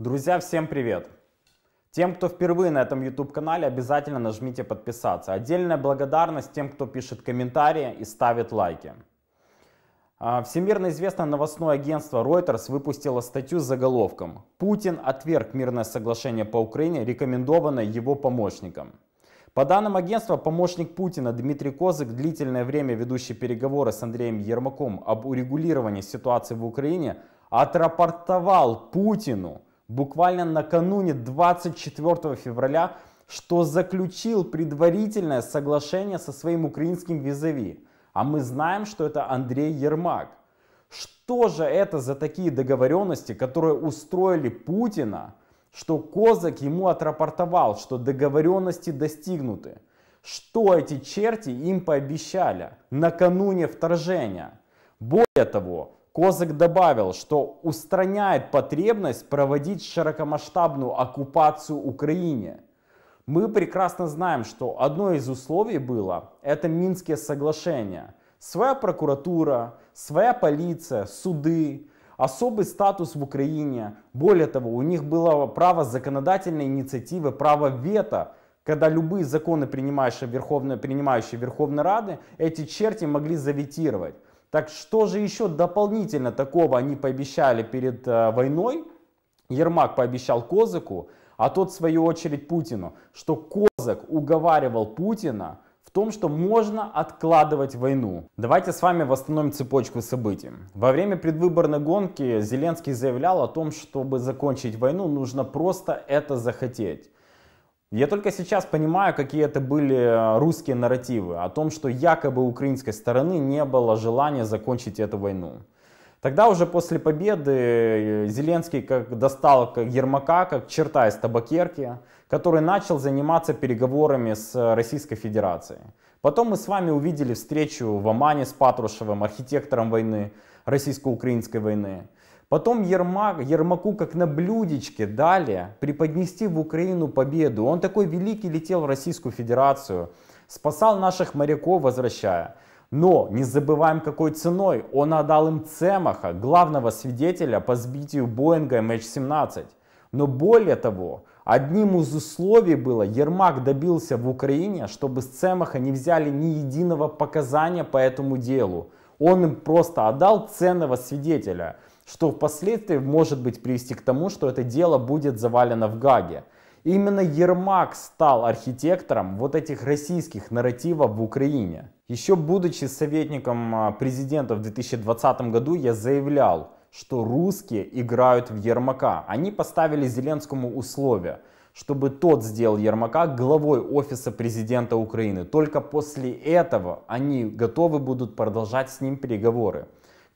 Друзья, всем привет! Тем, кто впервые на этом YouTube-канале, обязательно нажмите подписаться. Отдельная благодарность тем, кто пишет комментарии и ставит лайки. А, всемирно известное новостное агентство Reuters выпустило статью с заголовком «Путин отверг мирное соглашение по Украине, рекомендованное его помощником». По данным агентства, помощник Путина Дмитрий Козык, длительное время ведущий переговоры с Андреем Ермаком об урегулировании ситуации в Украине, отрапортовал Путину – буквально накануне 24 февраля, что заключил предварительное соглашение со своим украинским визави. А мы знаем, что это Андрей Ермак. Что же это за такие договоренности, которые устроили Путина, что Козак ему отрапортовал, что договоренности достигнуты? Что эти черти им пообещали накануне вторжения? Более того, Козак добавил, что устраняет потребность проводить широкомасштабную оккупацию Украине. Мы прекрасно знаем, что одно из условий было – это Минские соглашения. Своя прокуратура, своя полиция, суды, особый статус в Украине. Более того, у них было право законодательной инициативы, право вето, когда любые законы, принимающие Верховной, принимающие Верховной Рады, эти черти могли заветировать. Так что же еще дополнительно такого они пообещали перед э, войной? Ермак пообещал Козыку, а тот в свою очередь Путину, что Козак уговаривал Путина в том, что можно откладывать войну. Давайте с вами восстановим цепочку событий. Во время предвыборной гонки Зеленский заявлял о том, чтобы закончить войну, нужно просто это захотеть. Я только сейчас понимаю, какие это были э, русские нарративы о том, что якобы украинской стороны не было желания закончить эту войну. Тогда уже после победы э, Зеленский как достал как Ермака, как черта из табакерки, который начал заниматься переговорами с э, Российской Федерацией. Потом мы с вами увидели встречу в Омане с Патрушевым, архитектором войны, российско-украинской войны. Потом Ермак, Ермаку как на блюдечке дали преподнести в Украину победу. Он такой великий летел в Российскую Федерацию, спасал наших моряков, возвращая. Но не забываем, какой ценой он отдал им Цемаха, главного свидетеля по сбитию Боинга MH17. Но более того, одним из условий было, Ермак добился в Украине, чтобы с Цемаха не взяли ни единого показания по этому делу. Он им просто отдал ценного свидетеля – что впоследствии может быть привести к тому, что это дело будет завалено в Гаге. Именно Ермак стал архитектором вот этих российских нарративов в Украине. Еще будучи советником а, президента в 2020 году, я заявлял, что русские играют в Ермака. Они поставили Зеленскому условие, чтобы тот сделал Ермака главой офиса президента Украины. Только после этого они готовы будут продолжать с ним переговоры.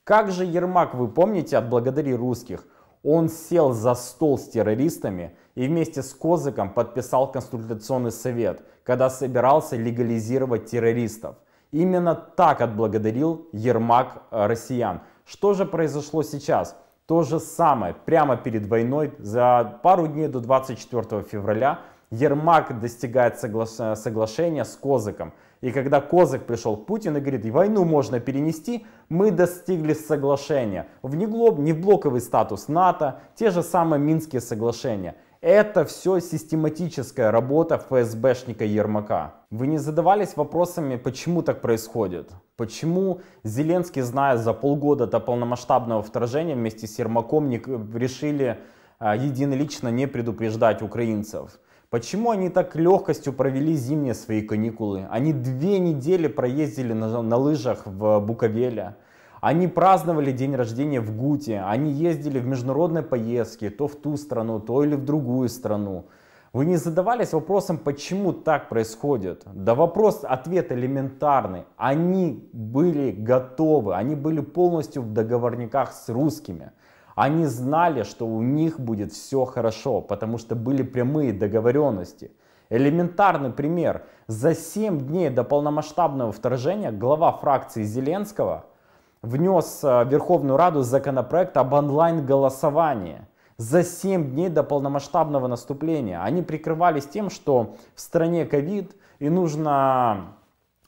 Как же Ермак, вы помните, от русских»? Он сел за стол с террористами и вместе с Козыком подписал консультационный совет, когда собирался легализировать террористов. Именно так отблагодарил Ермак э, россиян. Что же произошло сейчас? То же самое, прямо перед войной, за пару дней до 24 февраля Ермак достигает согла э, соглашения с Козыком. И когда Козак пришел к Путину и говорит, войну можно перенести, мы достигли соглашения. В неглоб, не в блоковый статус НАТО, те же самые Минские соглашения. Это все систематическая работа ФСБшника Ермака. Вы не задавались вопросами, почему так происходит? Почему Зеленский, зная за полгода до полномасштабного вторжения вместе с Ермаком, не, решили э, единолично не предупреждать украинцев? Почему они так легкостью провели зимние свои каникулы? Они две недели проездили на, на лыжах в Буковеле. Они праздновали день рождения в Гуте. Они ездили в международные поездки, то в ту страну, то или в другую страну. Вы не задавались вопросом, почему так происходит? Да вопрос, ответ элементарный. Они были готовы, они были полностью в договорниках с русскими. Они знали, что у них будет все хорошо, потому что были прямые договоренности. Элементарный пример. За 7 дней до полномасштабного вторжения глава фракции Зеленского внес в э, Верховную Раду законопроект об онлайн-голосовании. За 7 дней до полномасштабного наступления они прикрывались тем, что в стране ковид и нужно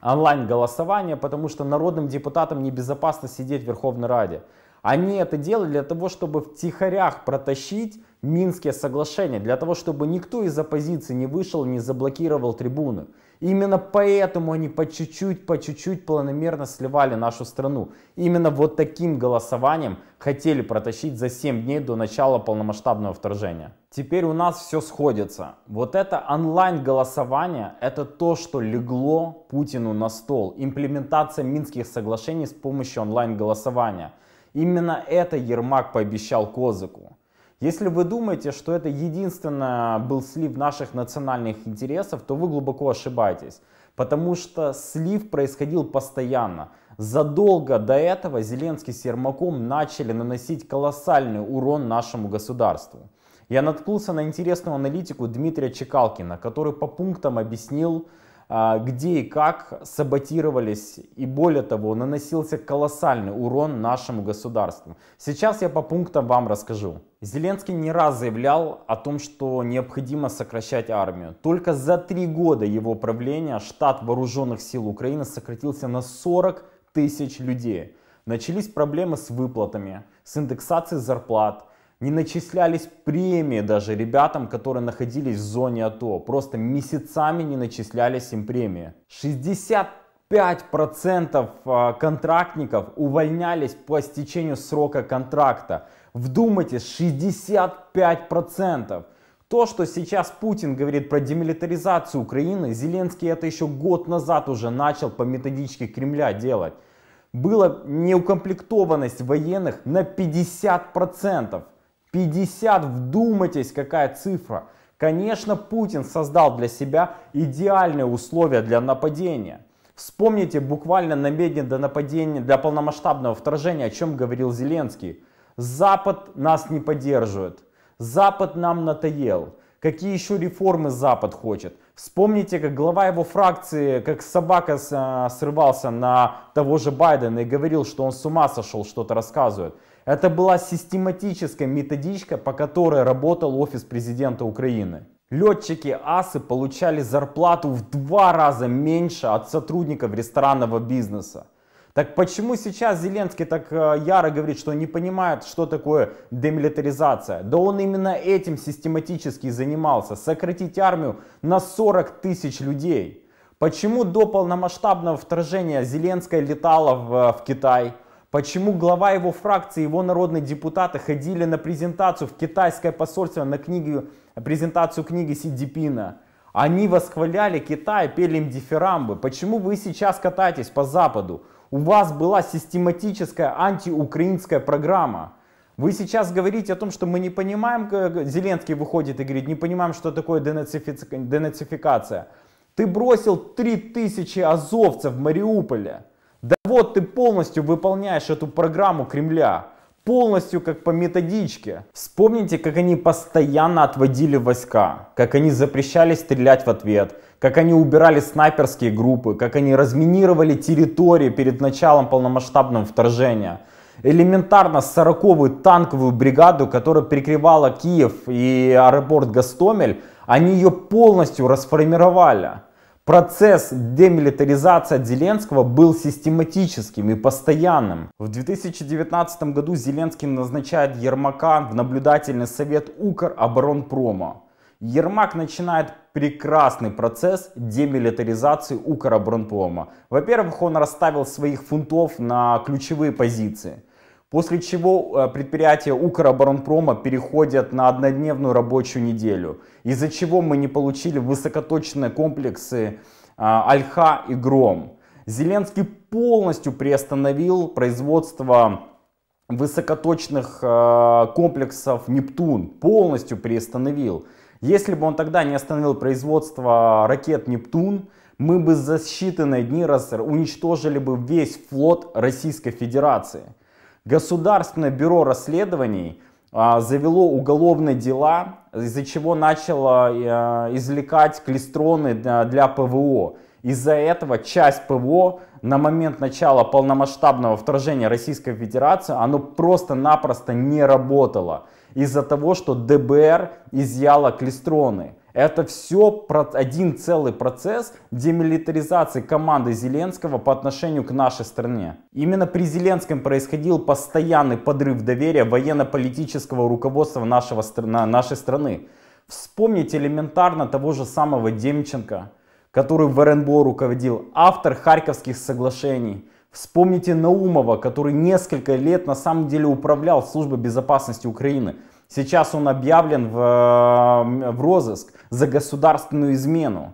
онлайн-голосование, потому что народным депутатам небезопасно сидеть в Верховной Раде. Они это делали для того, чтобы в тихорях протащить Минские соглашения, для того, чтобы никто из оппозиции не вышел, не заблокировал трибуны. Именно поэтому они по чуть-чуть, по чуть-чуть планомерно сливали нашу страну. Именно вот таким голосованием хотели протащить за 7 дней до начала полномасштабного вторжения. Теперь у нас все сходится. Вот это онлайн-голосование, это то, что легло Путину на стол. Имплементация Минских соглашений с помощью онлайн-голосования – Именно это Ермак пообещал Козыку. Если вы думаете, что это единственное был слив наших национальных интересов, то вы глубоко ошибаетесь. Потому что слив происходил постоянно. Задолго до этого Зеленский с Ермаком начали наносить колоссальный урон нашему государству. Я наткнулся на интересную аналитику Дмитрия Чекалкина, который по пунктам объяснил, а, где и как саботировались, и более того, наносился колоссальный урон нашему государству. Сейчас я по пунктам вам расскажу. Зеленский не раз заявлял о том, что необходимо сокращать армию. Только за три года его правления штат вооруженных сил Украины сократился на 40 тысяч людей. Начались проблемы с выплатами, с индексацией зарплат – не начислялись премии даже ребятам, которые находились в зоне АТО. Просто месяцами не начислялись им премии. 65% а, контрактников увольнялись по истечению срока контракта. Вдумайтесь, 65%. То, что сейчас Путин говорит про демилитаризацию Украины, Зеленский это еще год назад уже начал по методичке Кремля делать. Была неукомплектованность военных на 50%. 50, вдумайтесь, какая цифра. Конечно, Путин создал для себя идеальные условия для нападения. Вспомните буквально на намедни до нападения, для полномасштабного вторжения, о чем говорил Зеленский. Запад нас не поддерживает. Запад нам натаел. Какие еще реформы Запад хочет? Вспомните, как глава его фракции, как собака а, срывался на того же Байдена и говорил, что он с ума сошел, что-то рассказывает. Это была систематическая методичка, по которой работал офис президента Украины. Летчики асы получали зарплату в два раза меньше от сотрудников ресторанного бизнеса. Так почему сейчас Зеленский так э, яро говорит, что не понимает, что такое демилитаризация? Да он именно этим систематически занимался. Сократить армию на 40 тысяч людей. Почему до полномасштабного вторжения Зеленская летала в, э, в Китай? Почему глава его фракции, его народные депутаты ходили на презентацию в китайское посольство, на книги, презентацию книги Сидипина? Они восхваляли Китай, пели им дифирамбы. Почему вы сейчас катаетесь по Западу? У вас была систематическая антиукраинская программа. Вы сейчас говорите о том, что мы не понимаем, как э, Зеленский выходит и говорит, не понимаем, что такое денацифи... денацификация. Ты бросил 3000 азовцев в Мариуполе. Да вот ты полностью выполняешь эту программу Кремля полностью как по методичке. Вспомните, как они постоянно отводили войска, как они запрещали стрелять в ответ, как они убирали снайперские группы, как они разминировали территории перед началом полномасштабного вторжения. Элементарно 40 танковую бригаду, которая прикрывала Киев и аэропорт Гастомель, они ее полностью расформировали. Процесс демилитаризации Зеленского был систематическим и постоянным. В 2019 году Зеленский назначает Ермака в наблюдательный совет Укроборонпрома. Ермак начинает прекрасный процесс демилитаризации Укроборонпрома. Во-первых, он расставил своих фунтов на ключевые позиции – После чего э, предприятия Укроборонпрома переходят на однодневную рабочую неделю, из-за чего мы не получили высокоточные комплексы Альха и Гром. Зеленский полностью приостановил производство высокоточных э, комплексов Нептун, полностью приостановил. Если бы он тогда не остановил производство ракет «Нептун», мы бы за считанные дни уничтожили бы весь флот Российской Федерации. Государственное бюро расследований а, завело уголовные дела, из-за чего начало а, извлекать клистроны для ПВО. Из-за этого часть ПВО на момент начала полномасштабного вторжения Российской Федерации, оно просто-напросто не работало. Из-за того, что ДБР изъяло клистроны. Это все один целый процесс демилитаризации команды Зеленского по отношению к нашей стране. Именно при Зеленском происходил постоянный подрыв доверия военно-политического руководства нашего, нашей страны. Вспомните элементарно того же самого Демченко, который в РНБО руководил, автор Харьковских соглашений. Вспомните Наумова, который несколько лет на самом деле управлял службой безопасности Украины. Сейчас он объявлен в, э, в розыск за государственную измену.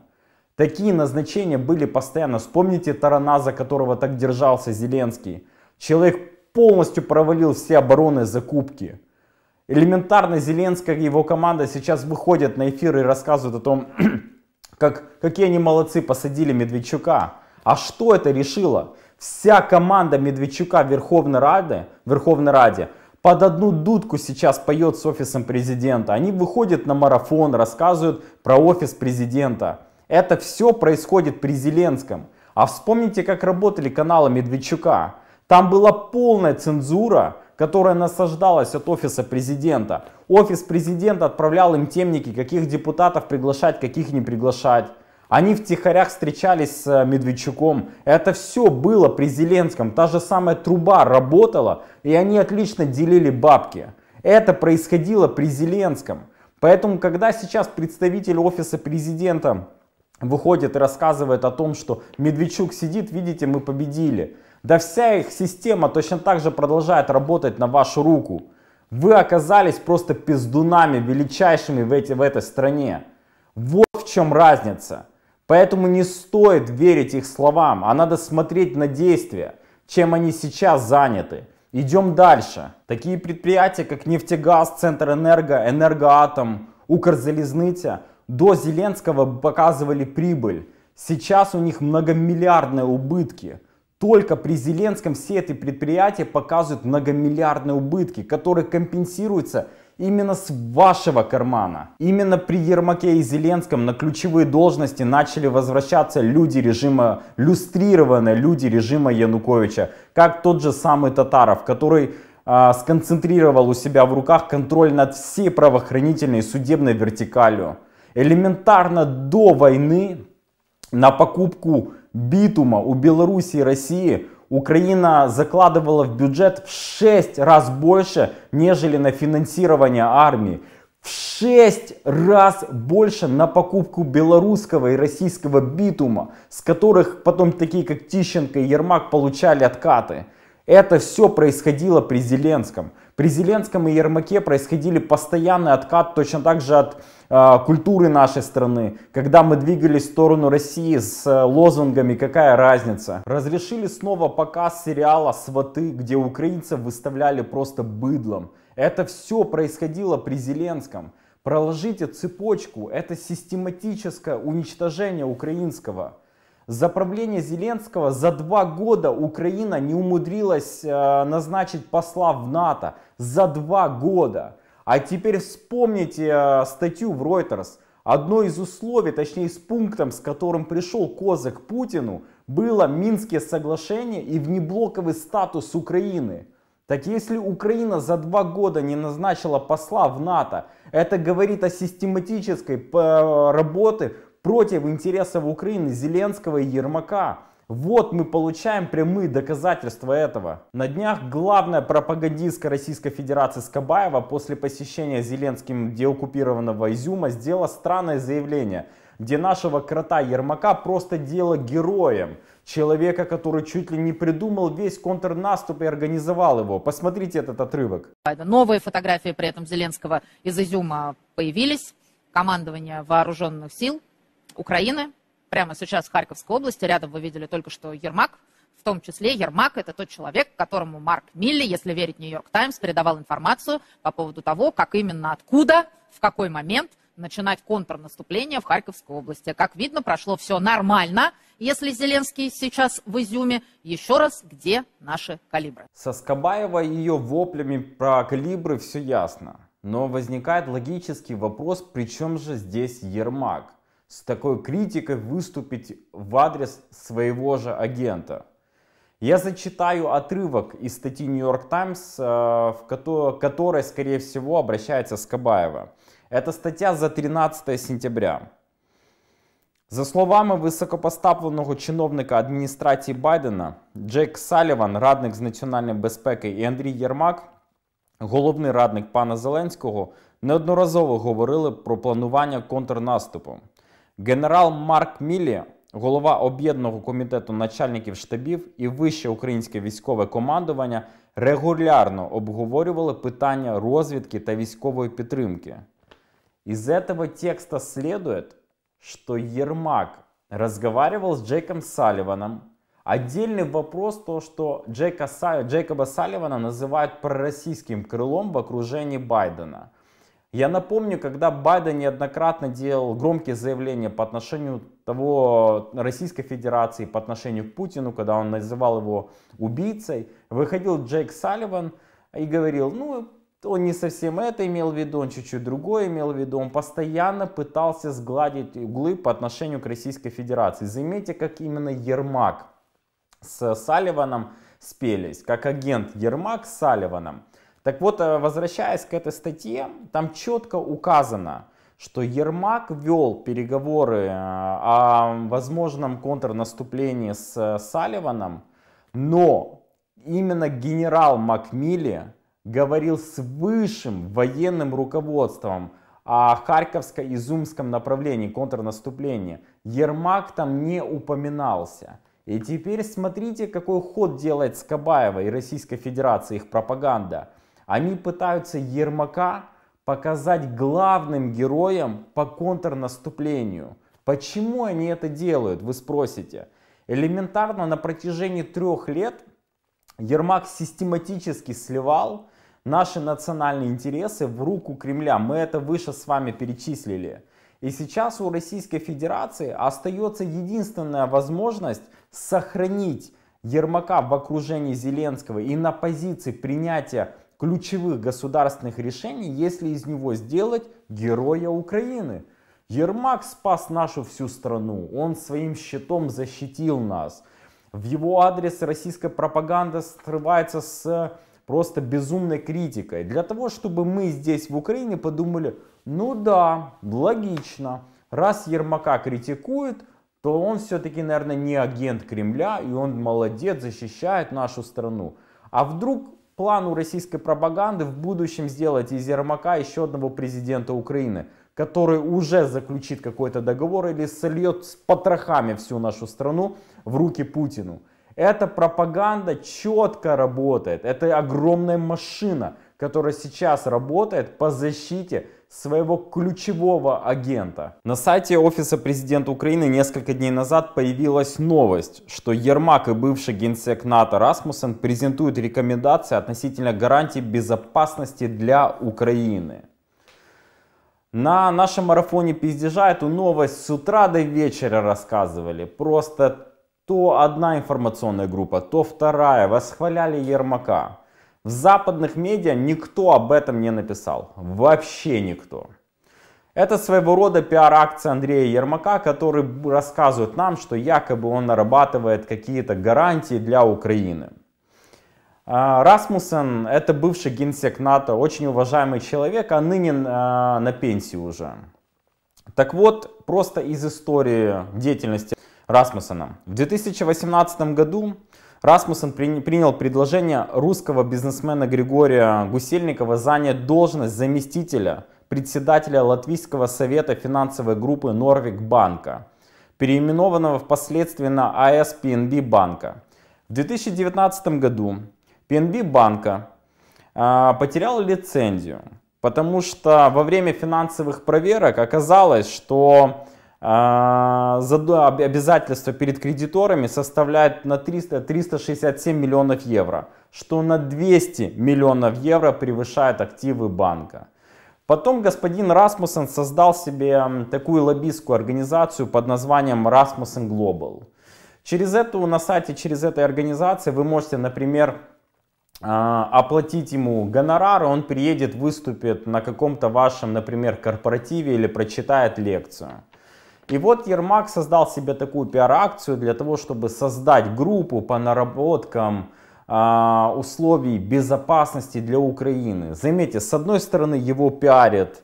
Такие назначения были постоянно. Вспомните Тарана, за которого так держался Зеленский. Человек полностью провалил все обороны закупки. Элементарно Зеленская и его команда сейчас выходят на эфир и рассказывают о том, как, какие они молодцы, посадили Медведчука. А что это решило? Вся команда Медведчука в Верховной Раде, в Верховной Раде под одну дудку сейчас поет с офисом президента. Они выходят на марафон, рассказывают про офис президента. Это все происходит при Зеленском. А вспомните, как работали каналы Медведчука. Там была полная цензура, которая насаждалась от офиса президента. Офис президента отправлял им темники, каких депутатов приглашать, каких не приглашать. Они в втихарях встречались с э, Медведчуком. Это все было при Зеленском. Та же самая труба работала, и они отлично делили бабки. Это происходило при Зеленском. Поэтому, когда сейчас представитель офиса президента выходит и рассказывает о том, что Медведчук сидит, видите, мы победили. Да вся их система точно так же продолжает работать на вашу руку. Вы оказались просто пиздунами величайшими в, эти, в этой стране. Вот в чем разница. Поэтому не стоит верить их словам, а надо смотреть на действия, чем они сейчас заняты. Идем дальше. Такие предприятия, как «Нефтегаз», «Центрэнерго», «Энергоатом», «Укрзалезныця» до Зеленского показывали прибыль. Сейчас у них многомиллиардные убытки. Только при Зеленском все эти предприятия показывают многомиллиардные убытки, которые компенсируются именно с вашего кармана. Именно при Ермаке и Зеленском на ключевые должности начали возвращаться люди режима, люстрированные люди режима Януковича, как тот же самый Татаров, который а, сконцентрировал у себя в руках контроль над всей правоохранительной и судебной вертикалью. Элементарно до войны на покупку битума у Беларуси и России Украина закладывала в бюджет в 6 раз больше, нежели на финансирование армии. В 6 раз больше на покупку белорусского и российского битума, с которых потом такие как Тищенко и Ермак получали откаты. Это все происходило при Зеленском. При Зеленском и Ермаке происходили постоянный откат точно так же от э, культуры нашей страны, когда мы двигались в сторону России с э, лозунгами «Какая разница?». Разрешили снова показ сериала «Сваты», где украинцев выставляли просто быдлом. Это все происходило при Зеленском. Проложите цепочку, это систематическое уничтожение украинского. За правление Зеленского за два года Украина не умудрилась э, назначить посла в НАТО. За два года. А теперь вспомните э, статью в Reuters. Одно из условий, точнее с пунктом, с которым пришел Козак Путину, было Минские соглашения и внеблоковый статус Украины. Так если Украина за два года не назначила посла в НАТО, это говорит о систематической э, работе против интересов Украины, Зеленского и Ермака. Вот мы получаем прямые доказательства этого. На днях главная пропагандистка Российской Федерации Скобаева после посещения Зеленским деоккупированного Изюма сделала странное заявление, где нашего крота Ермака просто дело героем. Человека, который чуть ли не придумал весь контрнаступ и организовал его. Посмотрите этот отрывок. Новые фотографии при этом Зеленского из Изюма появились. Командование вооруженных сил Украины, прямо сейчас в Харьковской области. Рядом вы видели только что Ермак, в том числе Ермак – это тот человек, которому Марк Милли, если верить «Нью-Йорк Таймс», передавал информацию по поводу того, как именно, откуда, в какой момент начинать контрнаступление в Харьковской области. Как видно, прошло все нормально. Если Зеленский сейчас в Изюме, еще раз, где наши калибры? Со Скобаева и ее воплями про калибры все ясно. Но возникает логический вопрос, при чем же здесь Ермак? с такой критикой выступить в адрес своего же агента. Я зачитаю отрывок из статьи New York Times, э, в которой, скорее всего, обращается Скобаева. Это статья за 13 сентября. За словами высокопоставленного чиновника администрации Байдена, Джек Салливан, радник з національної безпеки, і Андрій Єрмак, головний радник пана Зеленського, неодноразово говорили про планування контрнаступу. Генерал Марк Мілі, голова об'єднаного комітету начальників штабів і вище українське військове командування, регулярно обговорювали питання розвідки та військової підтримки. Из этого текста следует, что Ермак разговаривал с Джейком Салливаном. Отдельный вопрос то, что Джейка, Джейкоба Салливана называют пророссийским крылом в окружении Байдена – я напомню, когда Байден неоднократно делал громкие заявления по отношению того Российской Федерации, по отношению к Путину, когда он называл его убийцей, выходил Джейк Салливан и говорил, ну, он не совсем это имел в виду, он чуть-чуть другое имел в виду. Он постоянно пытался сгладить углы по отношению к Российской Федерации. Заметьте, как именно Ермак с Салливаном спелись, как агент Ермак с Салливаном. Так вот, э, возвращаясь к этой статье, там четко указано, что Ермак вел переговоры э, о возможном контрнаступлении с э, Салливаном, но именно генерал Макмилли говорил с высшим военным руководством о харьковско-изумском направлении контрнаступления. Ермак там не упоминался. И теперь смотрите, какой ход делает Скобаева и Российской Федерации их пропаганда – они пытаются Ермака показать главным героем по контрнаступлению. Почему они это делают, вы спросите? Элементарно на протяжении трех лет Ермак систематически сливал наши национальные интересы в руку Кремля. Мы это выше с вами перечислили. И сейчас у Российской Федерации остается единственная возможность сохранить Ермака в окружении Зеленского и на позиции принятия ключевых государственных решений, если из него сделать героя Украины. Ермак спас нашу всю страну, он своим щитом защитил нас. В его адрес российская пропаганда срывается с э, просто безумной критикой. Для того, чтобы мы здесь в Украине подумали, ну да, логично, раз Ермака критикуют, то он все-таки, наверное, не агент Кремля, и он молодец, защищает нашу страну. А вдруг план у российской пропаганды в будущем сделать из Ермака еще одного президента Украины, который уже заключит какой-то договор или сольет с потрохами всю нашу страну в руки Путину. Эта пропаганда четко работает. Это огромная машина, которая сейчас работает по защите своего ключевого агента. На сайте Офиса президента Украины несколько дней назад появилась новость, что Ермак и бывший генсек НАТО Расмуссен презентуют рекомендации относительно гарантий безопасности для Украины. На нашем марафоне пиздежа эту новость с утра до вечера рассказывали. Просто то одна информационная группа, то вторая. Восхваляли Ермака. В западных медиа никто об этом не написал. Вообще никто. Это своего рода пиар-акция Андрея Ермака, который рассказывает нам, что якобы он нарабатывает какие-то гарантии для Украины. А, Расмуссен – это бывший генсек НАТО, очень уважаемый человек, а ныне а, на, пенсии уже. Так вот, просто из истории деятельности Расмуссена. В 2018 году Расмуссен принял предложение русского бизнесмена Григория Гусельникова занять должность заместителя председателя Латвийского совета финансовой группы Норвик Банка, переименованного впоследствии на АС ПНБ Банка. В 2019 году ПНБ Банка э, потерял лицензию, потому что во время финансовых проверок оказалось, что а, обязательства перед кредиторами составляют на 300, 367 миллионов евро, что на 200 миллионов евро превышает активы банка. Потом господин Расмуссен создал себе такую лоббистскую организацию под названием Rasmussen Global. Через эту, на сайте через этой организации вы можете, например, а, оплатить ему гонорары, он приедет, выступит на каком-то вашем, например, корпоративе или прочитает лекцию. И вот Ермак создал себе такую пиар-акцию для того, чтобы создать группу по наработкам а, условий безопасности для Украины. Заметьте, с одной стороны его пиарят,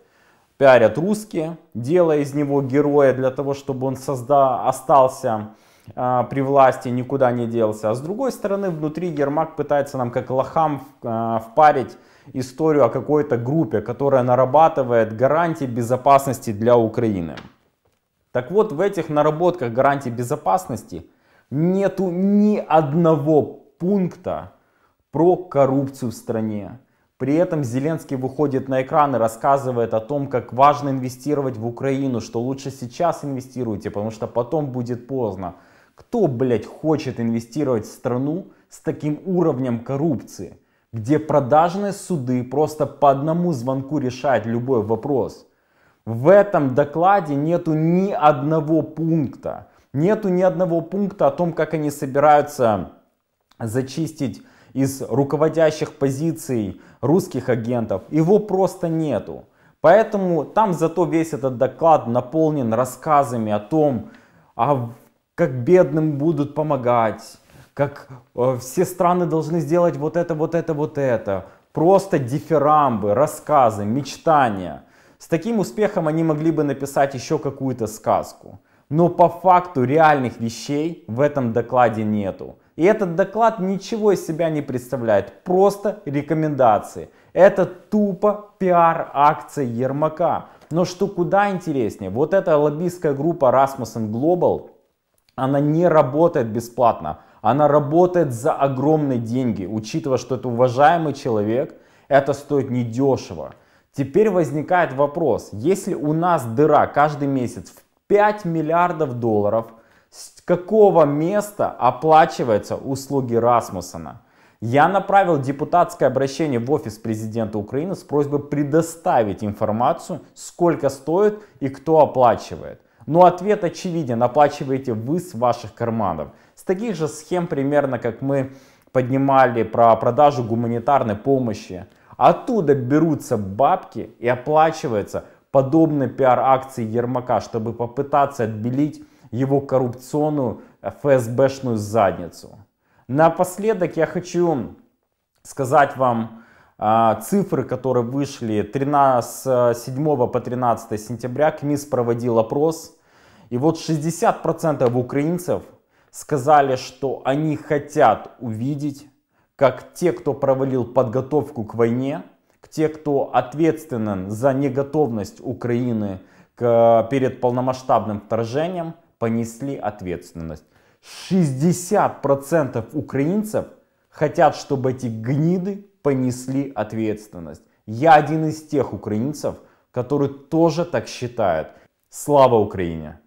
пиарят русские, делая из него героя для того, чтобы он созда остался э, при власти, никуда не делся. А с другой стороны, внутри Ермак пытается нам как лохам э, впарить историю о какой-то группе, которая нарабатывает гарантии безопасности для Украины. Так вот, в этих наработках гарантии безопасности нету ни одного пункта про коррупцию в стране. При этом Зеленский выходит на экран и рассказывает о том, как важно инвестировать в Украину, что лучше сейчас инвестируйте, потому что потом будет поздно. Кто, блядь, хочет инвестировать в страну с таким уровнем коррупции, где продажные суды просто по одному звонку решают любой вопрос? В этом докладе нету ни одного пункта. Нету ни одного пункта о том, как они собираются зачистить из руководящих позиций русских агентов. Его просто нету. Поэтому там зато весь этот доклад наполнен рассказами о том, а как бедным будут помогать, как э, все страны должны сделать вот это, вот это, вот это. Просто дифирамбы, рассказы, мечтания. С таким успехом они могли бы написать еще какую-то сказку. Но по факту реальных вещей в этом докладе нету. И этот доклад ничего из себя не представляет, просто рекомендации. Это тупо пиар-акция Ермака. Но что куда интереснее, вот эта лоббистская группа Rasmussen Global, она не работает бесплатно, она работает за огромные деньги, учитывая, что это уважаемый человек, это стоит недешево. Теперь возникает вопрос, если у нас дыра каждый месяц в 5 миллиардов долларов, с какого места оплачиваются услуги Расмуссона? Я направил депутатское обращение в офис президента Украины с просьбой предоставить информацию, сколько стоит и кто оплачивает. Но ответ очевиден, оплачиваете вы с ваших карманов. С таких же схем примерно, как мы поднимали про продажу гуманитарной помощи Оттуда берутся бабки и оплачивается подобные пиар-акции Ермака, чтобы попытаться отбелить его коррупционную ФСБшную задницу. Напоследок я хочу сказать вам э, цифры, которые вышли 13, с 7 по 13 сентября. КМИС проводил опрос. И вот 60% украинцев сказали, что они хотят увидеть как те, кто провалил подготовку к войне, к те, кто ответственен за неготовность Украины к, перед полномасштабным вторжением, понесли ответственность. 60% украинцев хотят, чтобы эти гниды понесли ответственность. Я один из тех украинцев, который тоже так считает. Слава Украине!